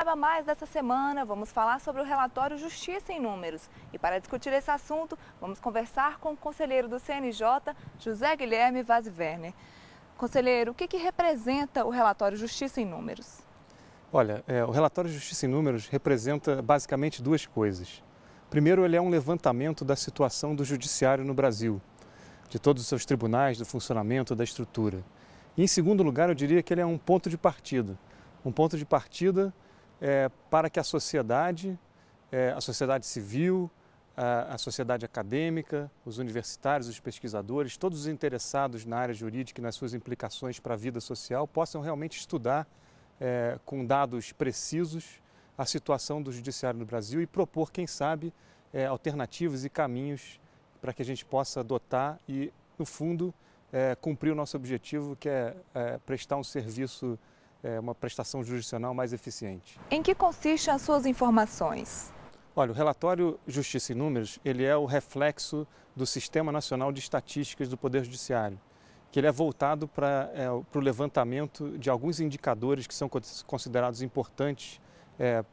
Saiba Mais dessa semana, vamos falar sobre o relatório Justiça em Números. E para discutir esse assunto, vamos conversar com o conselheiro do CNJ, José Guilherme Vaz Werner. Conselheiro, o que, que representa o relatório Justiça em Números? Olha, é, o relatório Justiça em Números representa basicamente duas coisas. Primeiro, ele é um levantamento da situação do judiciário no Brasil, de todos os seus tribunais, do funcionamento, da estrutura. E, em segundo lugar, eu diria que ele é um ponto de partida. Um ponto de partida é, para que a sociedade, é, a sociedade civil, a, a, sociedade acadêmica, os universitários, os pesquisadores, todos os interessados na área jurídica e nas suas implicações para a vida social possam realmente estudar é, com dados precisos a situação do judiciário no Brasil e propor, quem sabe, é, alternativas e caminhos para que a gente possa adotar e, no fundo, é, cumprir o nosso objetivo, que é, é prestar um serviço é, uma prestação jurisdicional mais eficiente. Em que consistem as suas informações? Olha, o relatório Justiça em Números, ele é o reflexo do Sistema Nacional de Estatísticas do Poder Judiciário, que ele é voltado para é, o levantamento de alguns indicadores que são considerados importantes é,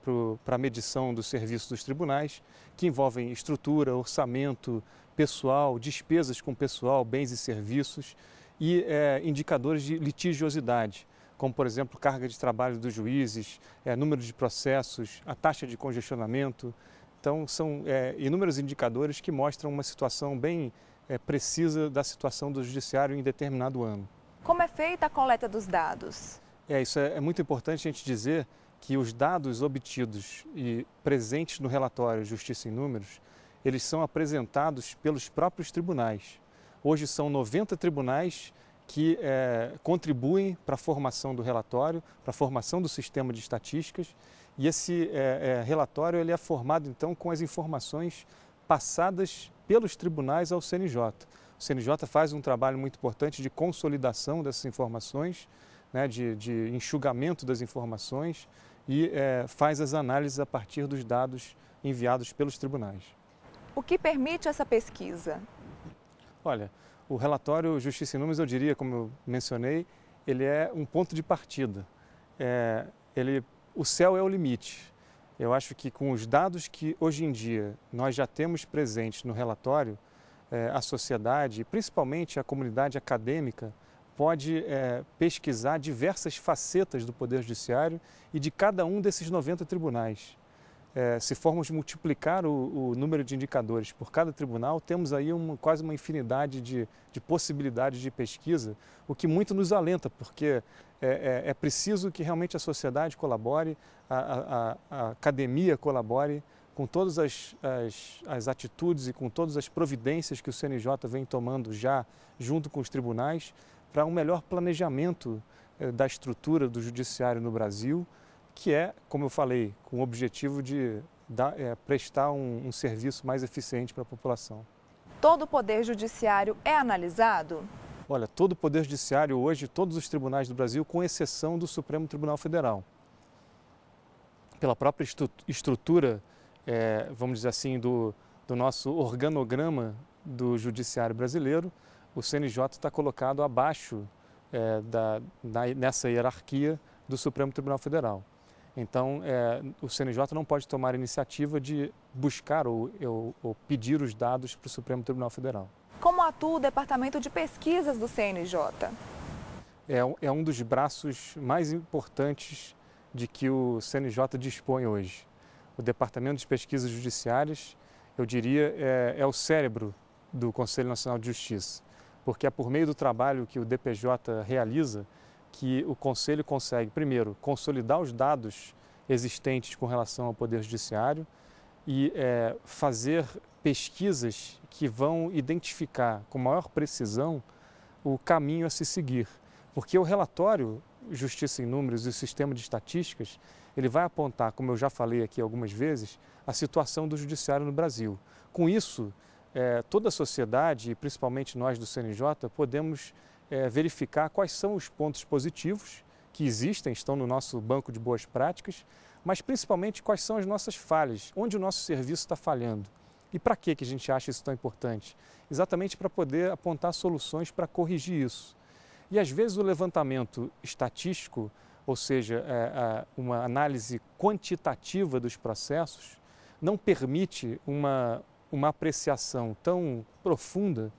para a medição do serviço dos tribunais, que envolvem estrutura, orçamento, pessoal, despesas com pessoal, bens e serviços e é, indicadores de litigiosidade como por exemplo carga de trabalho dos juízes, é, número de processos, a taxa de congestionamento. Então são é, inúmeros indicadores que mostram uma situação bem é, precisa da situação do judiciário em determinado ano. Como é feita a coleta dos dados? É isso é, é muito importante a gente dizer que os dados obtidos e presentes no relatório Justiça em Números, eles são apresentados pelos próprios tribunais. Hoje são 90 tribunais que é, contribuem para a formação do relatório, para a formação do sistema de estatísticas. E esse é, é, relatório ele é formado então com as informações passadas pelos tribunais ao CNJ. O CNJ faz um trabalho muito importante de consolidação dessas informações, né, de, de, enxugamento das informações e é, faz as análises a partir dos dados enviados pelos tribunais. O que permite essa pesquisa? Olha, o relatório Justiça em Números, eu diria, como eu mencionei, ele é um ponto de partida. É, ele, o céu é o limite. Eu acho que com os dados que hoje em dia nós já temos presentes no relatório, é, a sociedade, principalmente a comunidade acadêmica, pode é, pesquisar diversas facetas do Poder Judiciário e de cada um desses 90 tribunais. É, se formos multiplicar o, o, número de indicadores por cada tribunal, temos aí uma, quase uma infinidade de, de, possibilidades de pesquisa, o que muito nos alenta, porque é, é, é preciso que realmente a sociedade colabore, a, a, a academia colabore com todas as, as, as, atitudes e com todas as providências que o CNJ vem tomando já junto com os tribunais para um melhor planejamento é, da estrutura do judiciário no Brasil que é, como eu falei, com o objetivo de dar, é, prestar um, um serviço mais eficiente para a população. Todo o poder judiciário é analisado? Olha, todo o poder judiciário hoje, todos os tribunais do Brasil, com exceção do Supremo Tribunal Federal. Pela própria estrutura, é, vamos dizer assim, do, do nosso organograma do judiciário brasileiro, o CNJ está colocado abaixo é, da, da, nessa hierarquia do Supremo Tribunal Federal. Então, é, o CNJ não pode tomar a iniciativa de buscar ou, ou, ou pedir os dados para o Supremo Tribunal Federal. Como atua o Departamento de Pesquisas do CNJ? É, é um dos braços mais importantes de que o CNJ dispõe hoje. O Departamento de Pesquisas Judiciárias, eu diria, é, é o cérebro do Conselho Nacional de Justiça, porque é por meio do trabalho que o DPJ realiza que o Conselho consegue, primeiro, consolidar os dados existentes com relação ao Poder Judiciário e é, fazer pesquisas que vão identificar com maior precisão o caminho a se seguir. Porque o relatório Justiça em Números e o sistema de estatísticas, ele vai apontar, como eu já falei aqui algumas vezes, a situação do judiciário no Brasil. Com isso, é, toda a sociedade, e principalmente nós do CNJ, podemos é, verificar quais são os pontos positivos que existem, estão no nosso banco de boas práticas, mas principalmente quais são as nossas falhas, onde o nosso serviço está falhando. E para que a gente acha isso tão importante? Exatamente para poder apontar soluções para corrigir isso. E às vezes o levantamento estatístico, ou seja, é, é, uma análise quantitativa dos processos, não permite uma, uma apreciação tão profunda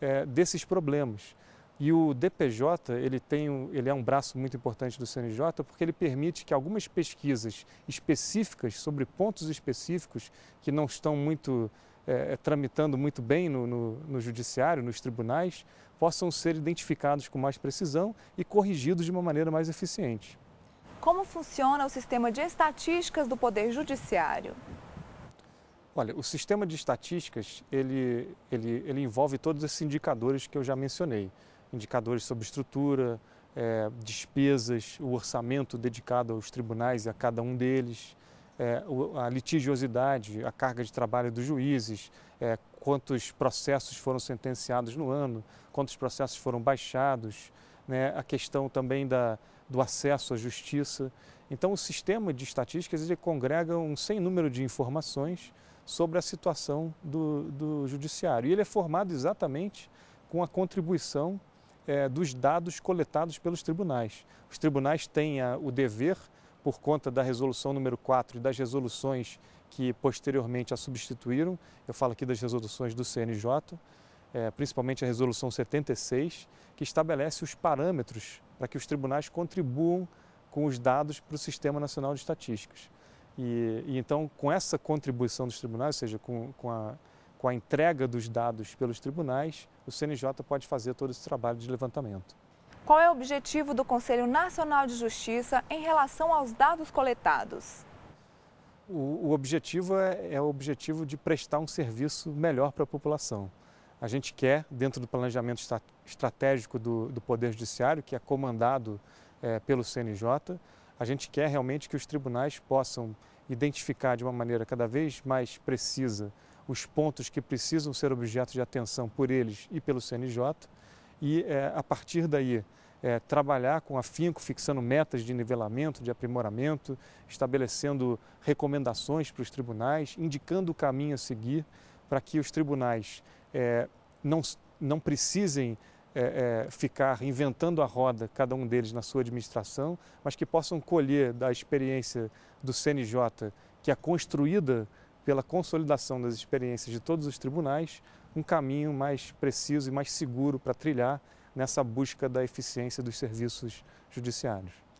é, desses problemas. E o DPJ ele tem, ele é um braço muito importante do CNJ porque ele permite que algumas pesquisas específicas sobre pontos específicos que não estão muito é, é, tramitando muito bem no, no, no, judiciário, nos tribunais, possam ser identificados com mais precisão e corrigidos de uma maneira mais eficiente. Como funciona o sistema de estatísticas do Poder Judiciário? Olha, o sistema de estatísticas ele, ele, ele envolve todos esses indicadores que eu já mencionei indicadores sobre estrutura, é, despesas, o orçamento dedicado aos tribunais e a cada um deles, é, a litigiosidade, a carga de trabalho dos juízes, é, quantos processos foram sentenciados no ano, quantos processos foram baixados, né, a questão também da, do acesso à justiça. Então, o sistema de estatísticas ele congrega um sem número de informações sobre a situação do, do judiciário. E ele é formado exatamente com a contribuição é, dos dados coletados pelos tribunais. Os tribunais têm a, ah, o dever, por conta da resolução número 4 e das resoluções que posteriormente a substituíram, eu falo aqui das resoluções do CNJ, é, principalmente a resolução 76, que estabelece os parâmetros para que os tribunais contribuam com os dados para o Sistema Nacional de Estatísticas. E, e então, com essa contribuição dos tribunais, ou seja, com, com a com a entrega dos dados pelos tribunais, o CNJ pode fazer todo esse trabalho de levantamento. Qual é o objetivo do Conselho Nacional de Justiça em relação aos dados coletados? O, o objetivo é, é o objetivo de prestar um serviço melhor para a população. A gente quer, dentro do planejamento estratégico do, do Poder Judiciário, que é comandado é, pelo CNJ, a gente quer realmente que os tribunais possam identificar de uma maneira cada vez mais precisa os pontos que precisam ser objeto de atenção por eles e pelo CNJ, e é, a partir daí é, trabalhar com afinco, fixando metas de nivelamento, de aprimoramento, estabelecendo recomendações para os tribunais, indicando o caminho a seguir para que os tribunais é, não, não precisem é, é, ficar inventando a roda, cada um deles na sua administração, mas que possam colher da experiência do CNJ, que é construída pela consolidação das experiências de todos os tribunais, um caminho mais preciso e mais seguro para trilhar nessa busca da eficiência dos serviços judiciários.